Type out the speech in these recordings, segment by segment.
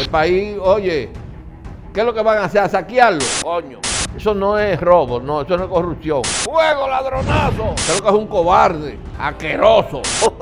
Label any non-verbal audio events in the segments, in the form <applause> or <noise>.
El país, oye, ¿qué es lo que van a hacer? ¿A saquearlo? Coño. Eso no es robo, no, eso no es corrupción. ¡Juego, ladronazo! Creo que es un cobarde, asqueroso. <laughs>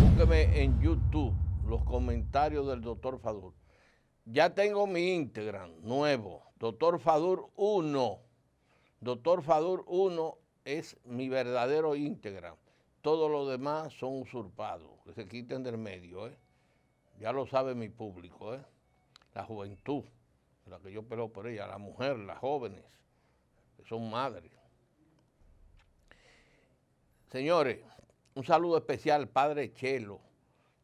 Búsqueme en YouTube los comentarios del doctor Fadur. Ya tengo mi Instagram nuevo, doctor Fadur 1. Doctor Fadur 1 es mi verdadero Instagram todos los demás son usurpados, que se quiten del medio. ¿eh? Ya lo sabe mi público, ¿eh? la juventud, la que yo peleo por ella, la mujer, las jóvenes, que son madres. Señores, un saludo especial, padre Chelo,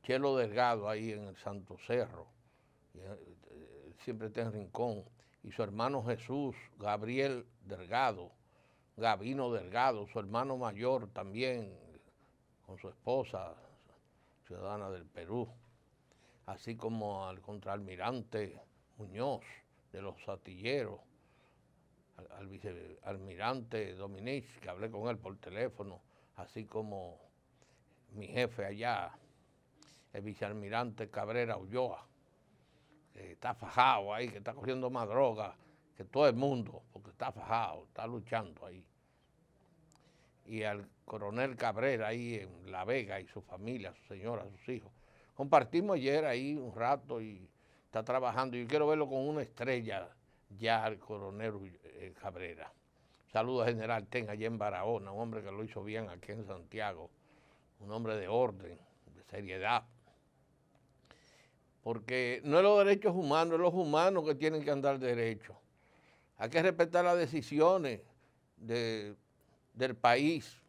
Chelo Delgado, ahí en el Santo Cerro, eh, siempre está en Rincón, y su hermano Jesús, Gabriel Delgado, Gabino Delgado, su hermano mayor también, con su esposa, ciudadana del Perú, así como al contraalmirante Muñoz de los Satilleros, al, al vicealmirante Dominic, que hablé con él por teléfono, así como mi jefe allá, el vicealmirante Cabrera Ulloa, que está fajado ahí, que está cogiendo más droga que todo el mundo, porque está fajado, está luchando ahí y al coronel Cabrera ahí en La Vega y su familia, su señora, sus hijos. Compartimos ayer ahí un rato y está trabajando. Yo quiero verlo con una estrella ya al coronel eh, Cabrera. Saludos general tenga allá en Barahona, un hombre que lo hizo bien aquí en Santiago, un hombre de orden, de seriedad. Porque no es los derechos humanos, es los humanos que tienen que andar derecho. Hay que respetar las decisiones de del país.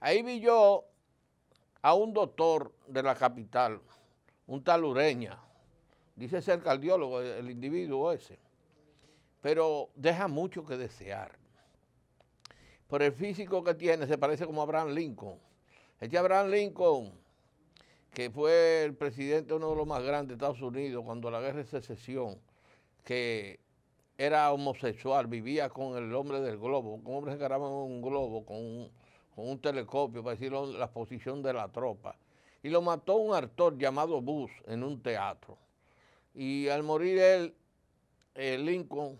Ahí vi yo a un doctor de la capital, un tal Ureña, dice ser cardiólogo el individuo ese, pero deja mucho que desear. Por el físico que tiene, se parece como Abraham Lincoln. Este Abraham Lincoln, que fue el presidente uno de los más grandes de Estados Unidos cuando la guerra de secesión, que era homosexual, vivía con el hombre del globo, un hombre que cargaba un globo con un, telescopio para decir la posición de la tropa. Y lo mató un actor llamado Bus en un teatro. Y al morir él, eh, Lincoln,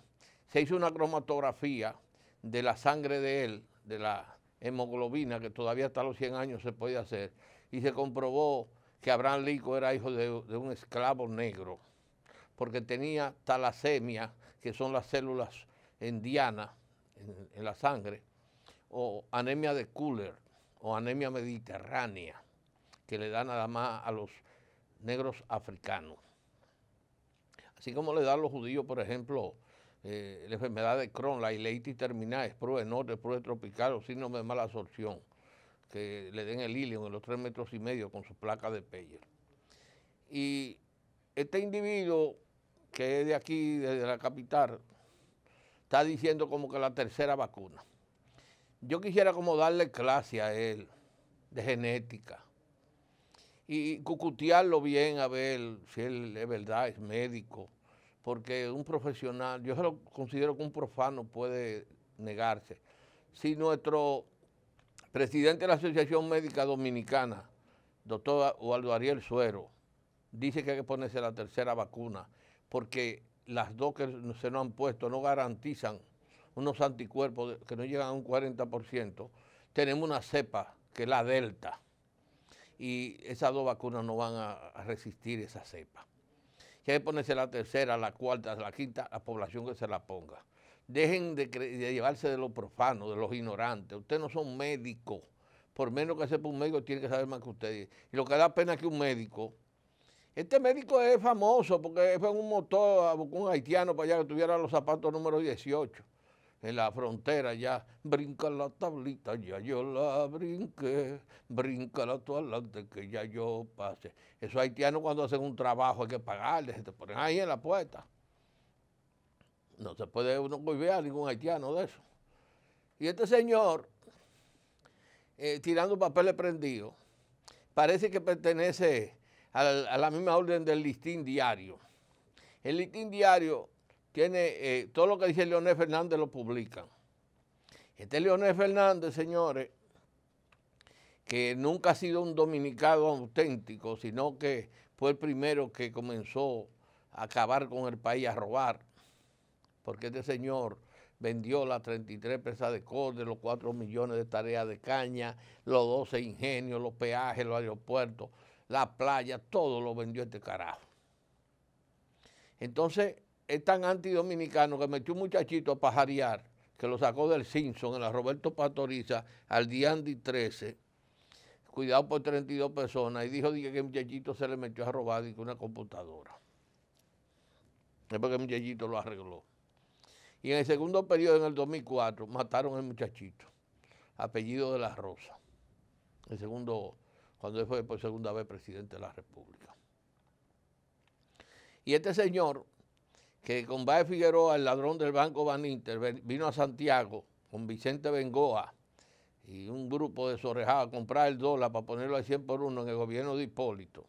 se hizo una cromatografía de la sangre de él, de la hemoglobina, que todavía hasta los 100 años se puede hacer, y se comprobó que Abraham Lincoln era hijo de un esclavo negro, porque tenía talasemia, que son las células indianas en, en la sangre, o anemia de Cooler, o anemia mediterránea, que le dan nada más a los negros africanos. Así como le dan a los judíos, por ejemplo, eh, la enfermedad de Crohn, la ileitis terminal, de norte, prueba tropical o síndrome de mala absorción, que le den el ilion en los tres metros y medio con su placa de Peyer. Y este individuo que es de aquí, desde la capital, está diciendo como que la tercera vacuna. Yo quisiera como darle clase a él de genética y cucutearlo bien a ver si él es verdad, es médico, porque un profesional, yo lo considero que un profano puede negarse. Si nuestro presidente de la Asociación Médica Dominicana, doctor Waldo Ariel Suero, dice que hay que ponerse la tercera vacuna porque las dos que se nos han puesto no garantizan unos anticuerpos que no llegan a un 40%, tenemos una cepa que es la delta y esas dos vacunas no van a resistir esa cepa. Y hay que ponerse la tercera, la cuarta, la quinta, la población que se la ponga. Dejen de, de llevarse de los profanos, de los ignorantes. Ustedes no son médicos. Por menos que sepa un médico, tiene que saber más que ustedes. Y lo que da pena es que un médico este médico es famoso porque fue un motor, un haitiano para allá que tuviera los zapatos número 18 en la frontera ya, brinca la tablita, ya yo la brinqué, brinca la toalante que ya yo pase. Esos haitianos cuando hacen un trabajo hay que pagarles, se te ponen ahí en la puerta. No se puede uno golpear a ningún haitiano de eso. Y este señor, eh, tirando papeles prendidos, parece que pertenece a la misma orden del listín diario. El listín diario tiene eh, todo lo que dice Leonel Fernández lo publica. Este Leonel Fernández, señores, que nunca ha sido un dominicano auténtico, sino que fue el primero que comenzó a acabar con el país, a robar, porque este señor vendió las 33 pesas de corte, los 4 millones de tareas de caña, los 12 ingenios, los peajes, los aeropuertos, la playa, todo lo vendió este carajo. Entonces, es tan antidominicano que metió un muchachito a pajarear, que lo sacó del Simpson, en la Roberto Pastoriza, al Diandi 13, cuidado por 32 personas, y dijo que el muchachito se le metió a robar y una computadora. Es porque el muchachito lo arregló. Y en el segundo periodo, en el 2004, mataron al muchachito, apellido de la Rosa, el segundo cuando él fue por segunda vez presidente de la República. Y este señor, que con Baez Figueroa, el ladrón del Banco Baninter, vino a Santiago con Vicente Bengoa y un grupo de Sorrejada a comprar el dólar para ponerlo al 100 por 1 en el gobierno de Hipólito.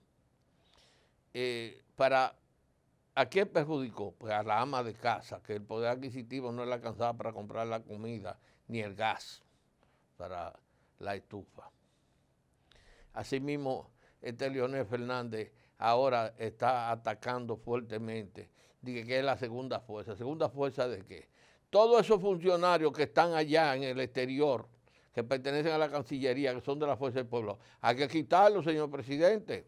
Eh, para, ¿A qué perjudicó? Pues a la ama de casa, que el poder adquisitivo no le alcanzaba para comprar la comida ni el gas para la estufa. Asimismo, este Leonel Fernández ahora está atacando fuertemente, dice que es la segunda fuerza. ¿Segunda fuerza de qué? Todos esos funcionarios que están allá en el exterior, que pertenecen a la Cancillería, que son de la Fuerza del Pueblo, hay que quitarlos, señor presidente.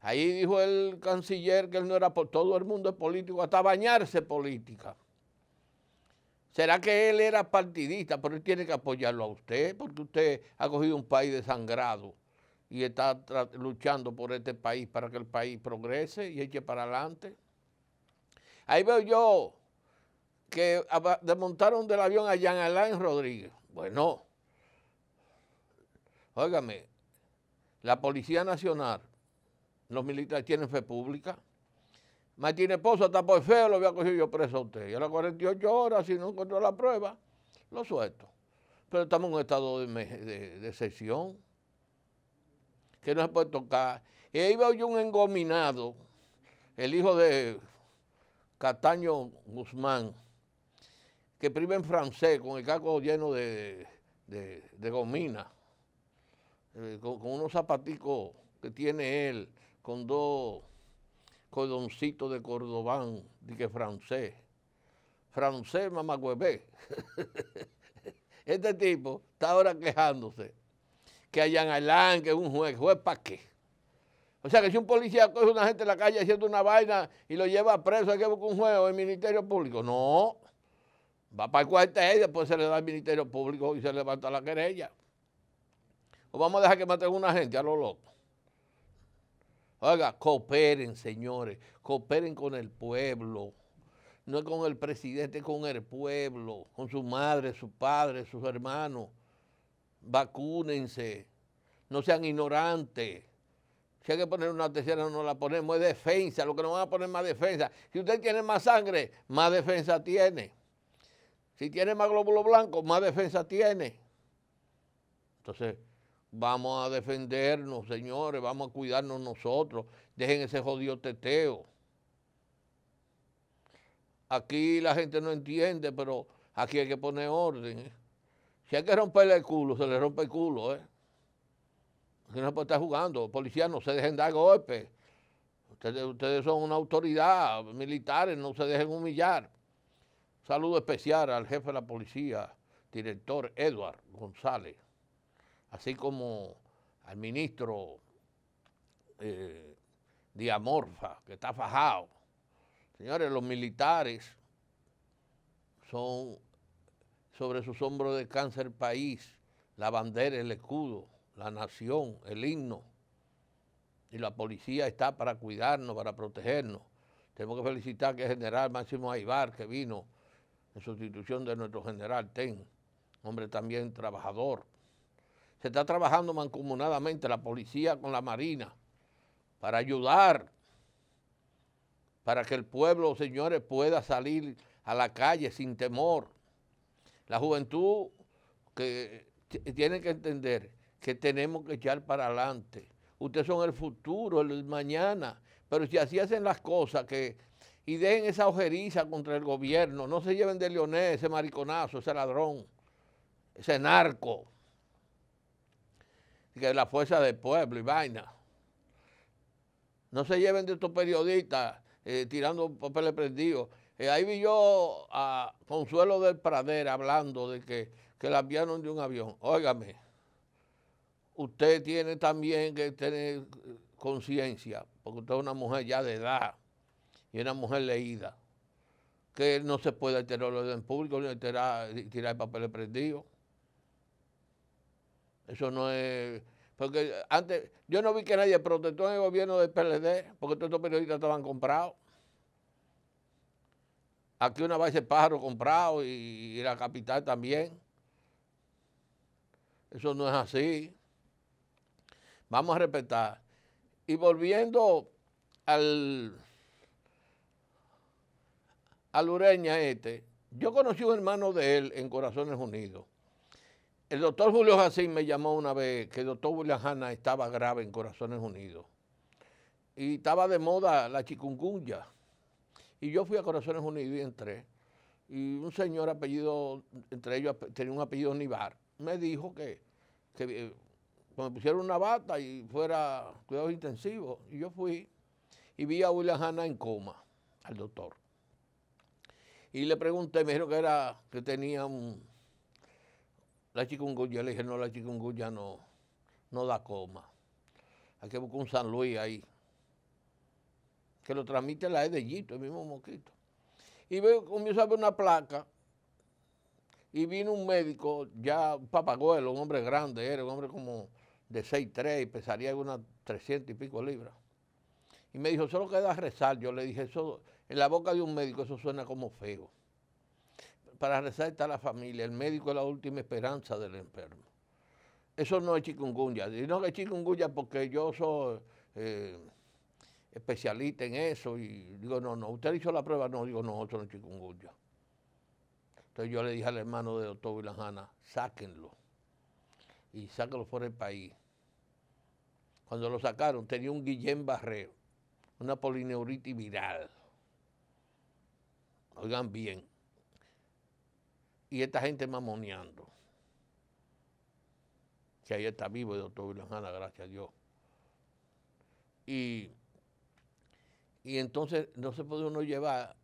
Ahí dijo el canciller que él no era por todo el mundo es político, hasta bañarse política. ¿Será que él era partidista? Pero él tiene que apoyarlo a usted, porque usted ha cogido un país desangrado y está luchando por este país para que el país progrese y eche para adelante. Ahí veo yo que desmontaron del avión a Jean Alain Rodríguez. Bueno, óigame, la Policía Nacional, los militares tienen fe pública. Martín Esposo está por feo, lo a coger yo preso a usted. Y a las 48 horas, si no encuentro la prueba, lo suelto. Pero estamos en un estado de, de, de que no se puede tocar. Y ahí va yo un engominado, el hijo de Cataño Guzmán, que prima en francés, con el casco lleno de, gomina, eh, con, unos zapaticos que tiene él, con dos cordoncitos de cordobán, de que francés. Francés huevé. <laughs> este tipo está ahora quejándose que hayan adelante un juez. ¿Juez para qué? O sea que si un policía coge a una gente en la calle haciendo una vaina y lo lleva preso, hay que buscar un juez o el Ministerio Público. No. Va para el cuartel y después se le da al Ministerio Público y se levanta la querella. O vamos a dejar que maten a una gente a lo loco. Oiga, cooperen, señores, cooperen con el pueblo. No con el presidente, con el pueblo, con su madre, su padre, sus hermanos vacúnense, no sean ignorantes. Si hay que poner una tercera, no la ponemos, es defensa, lo que nos van a poner más defensa. Si usted tiene más sangre, más defensa tiene. Si tiene más glóbulo blanco, más defensa tiene. Entonces, vamos a defendernos, señores, vamos a cuidarnos nosotros. Dejen ese jodido teteo. Aquí la gente no entiende, pero aquí hay que poner orden. ¿eh? Si hay que romperle el culo, se le rompe el culo, ¿eh? no no puede estar jugando. Policías no se dejen dar golpes. Ustedes, ustedes son una autoridad, militares, no se dejen humillar. saludo especial al jefe de la policía, director Edward González, así como al ministro eh, Diamorfa, que está fajado. Señores, los militares son sobre sus hombros descansa el país, la bandera, el escudo, la nación, el himno. Y la policía está para cuidarnos, para protegernos. Tenemos que felicitar que general Máximo Aibar, que vino en sustitución de nuestro general Ten, hombre también trabajador. Se está trabajando mancomunadamente la policía con la marina para ayudar, para que el pueblo, señores, pueda salir a la calle sin temor la juventud que tiene que entender que tenemos que echar para adelante. Ustedes son el futuro, el mañana. Pero si así hacen las cosas que y dejen esa ojeriza contra el gobierno, no se lleven de Leonel, ese mariconazo, ese ladrón, ese narco, que es la fuerza del pueblo y vaina. No se lleven de estos periodistas eh, tirando papeles prendidos. Eh, ahí vi yo a Consuelo del Prader hablando de que, que la enviaron de un avión. Óigame, usted tiene también que tener conciencia, porque usted es una mujer ya de edad y una mujer leída, que no se puede alterar el orden público ni tirar papeles prendidos. Eso no es. Porque antes, yo no vi que nadie protestó en el gobierno del PLD, porque todos estos periodistas estaban comprados. Aquí una vez el pájaro comprado y, la capital también. Eso no es así. Vamos a respetar. Y volviendo al, al Ureña este, yo conocí un hermano de él en Corazones Unidos. El doctor Julio Jacín me llamó una vez que el doctor Julio Jana estaba grave en Corazones Unidos. Y estaba de moda la chikungunya. Y yo fui a Corazones Unidos y entré. Y un señor apellido, entre ellos tenía un apellido Nibar, me dijo que, que eh, cuando pusieron una bata y fuera cuidados intensivos, y yo fui y vi a William Hanna en coma, al doctor. Y le pregunté, me dijeron que era, que tenía un, la chikungunya. Le dije, no, la chikungunya no, no da coma. Hay que buscar un San Luis ahí que lo transmite la Edellito, el mismo Moquito. Y veo, comienzo a ver una placa y vino un médico, ya un papagüelo, un hombre grande, era un hombre como de 6'3 y pesaría unas 300 y pico libras. Y me dijo, solo queda rezar. Yo le dije, eso en la boca de un médico eso suena como feo. Para rezar está la familia, el médico es la última esperanza del enfermo. Eso no es chikungunya, no es chikungunya porque yo soy... Eh, especialista en eso. Y digo, no, no, usted hizo la prueba. No, digo, no, otro no chikungunya. Entonces yo le dije al hermano de Doctor Vilanjana, sáquenlo. Y sáquenlo fuera del país. Cuando lo sacaron, tenía un Guillén Barreo, una polineuritis viral. Oigan bien. Y esta gente mamoneando. Que ahí está vivo el doctor Vilanjana, gracias a Dios. Y y entonces no se puede uno llevar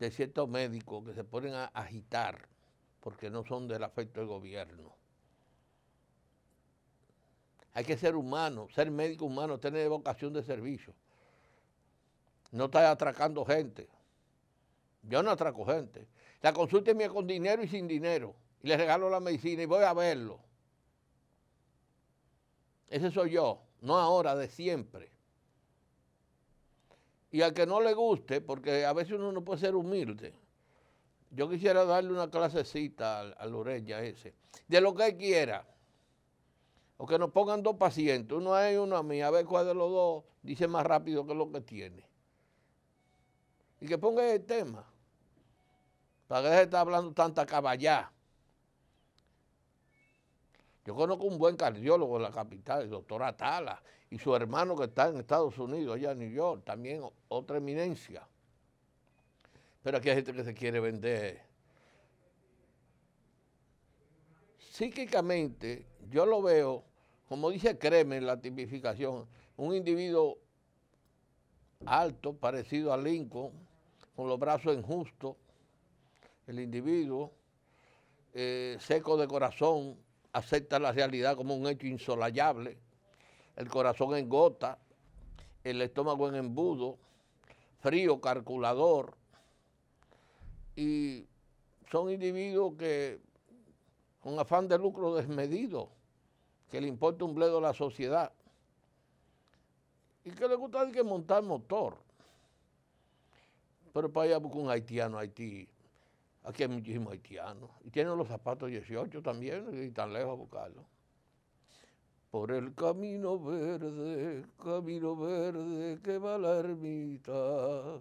de ciertos médicos que se ponen a agitar porque no son del afecto del gobierno. Hay que ser humano, ser médico humano, tener vocación de servicio. No estar atracando gente. Yo no atraco gente. La consulta es mía con dinero y sin dinero. Y le regalo la medicina y voy a verlo. Ese soy yo, no ahora, de siempre. Y al que no le guste, porque a veces uno no puede ser humilde. Yo quisiera darle una clasecita a Lorella ese, de lo que quiera. O que nos pongan dos pacientes, uno a él y uno a mí, a ver cuál de los dos dice más rápido que lo que tiene. Y que ponga el tema, para que deje de hablando tanta caballá. Yo conozco un buen cardiólogo en la capital, el doctor Atala, y su hermano que está en Estados Unidos, allá en New York, también otra eminencia. Pero aquí hay gente que se quiere vender. Psíquicamente, yo lo veo, como dice en la tipificación, un individuo alto, parecido a Lincoln, con los brazos injustos, el individuo, eh, seco de corazón, acepta la realidad como un hecho insolayable, el corazón en gota, el estómago en embudo, frío, calculador, y son individuos que con afán de lucro desmedido, que le importa un bledo a la sociedad, y que le gusta que montar motor. Pero para allá busca un haitiano, Haití, Aquí hay muchísimos haitianos. Y tienen los zapatos 18 también, y tan lejos a buscarlos. Por el camino verde, camino verde que va la ermita.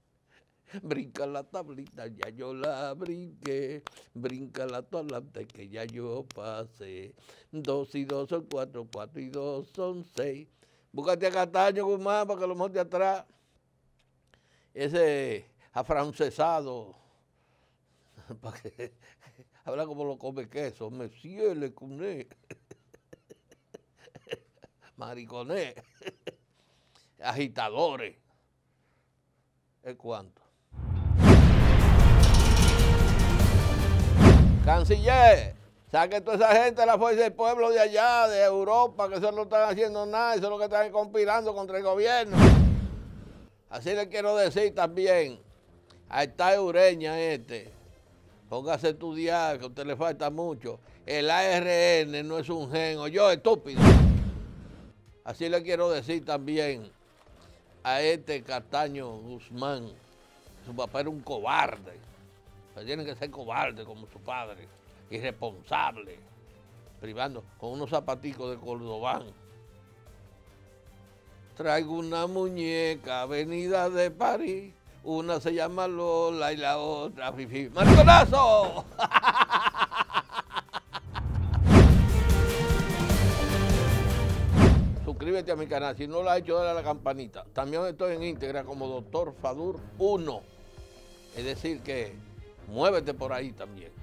<laughs> Brinca la tablita, ya yo la brinqué. Brinca la toalante que ya yo pasé. Dos y dos son cuatro, cuatro y dos son seis. Búscate a Cataño, Guzmán, para que lo monte atrás. Ese afrancesado <laughs> para que <laughs> habla como lo come queso, me ciele cuné, <laughs> mariconé, agitadores, es cuanto. Canciller, saque toda esa gente de la fuerza del pueblo de allá, de Europa, que eso no están haciendo nada, eso es lo que están conspirando contra el gobierno. Así le quiero decir también a esta ureña este Póngase a estudiar, que a usted le falta mucho. El ARN no es un gen, yo, estúpido. Así le quiero decir también a este Castaño Guzmán. Su papá era un cobarde. tienen que ser cobarde como su padre. Irresponsable. Privando con unos zapaticos de Cordobán. Traigo una muñeca venida de París una se llama Lola y la otra Fifi. ¡Marconazo! <laughs> Suscríbete a mi canal. Si no lo has hecho, dale a la campanita. También estoy en Instagram como Doctor Fadur 1. Es decir que muévete por ahí también.